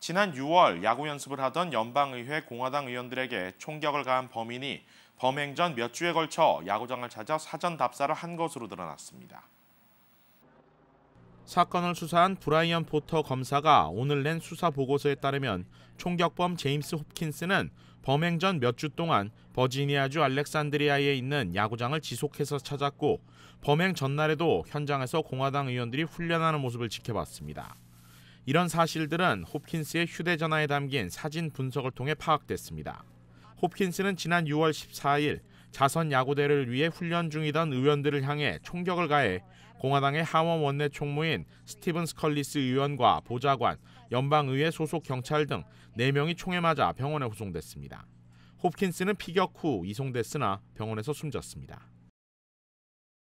지난 6월 야구 연습을 하던 연방의회 공화당 의원들에게 총격을 가한 범인이 범행 전 몇 주에 걸쳐 야구장을 찾아 사전 답사를 한 것으로 드러났습니다. 사건을 수사한 브라이언 포터 검사가 오늘 낸 수사 보고서에 따르면 총격범 제임스 홉킨스는 범행 전 몇 주 동안 버지니아주 알렉산드리아에 있는 야구장을 지속해서 찾았고 범행 전날에도 현장에서 공화당 의원들이 훈련하는 모습을 지켜봤습니다. 이런 사실들은 홉킨스의 휴대전화에 담긴 사진 분석을 통해 파악됐습니다. 홉킨스는 지난 6월 14일 자선 야구대를 위해 훈련 중이던 의원들을 향해 총격을 가해 공화당의 하원 원내 총무인 스티븐 스컬리스 의원과 보좌관, 연방의회 소속 경찰 등 4명이 총에 맞아 병원에 후송됐습니다. 홉킨스는 피격 후 이송됐으나 병원에서 숨졌습니다.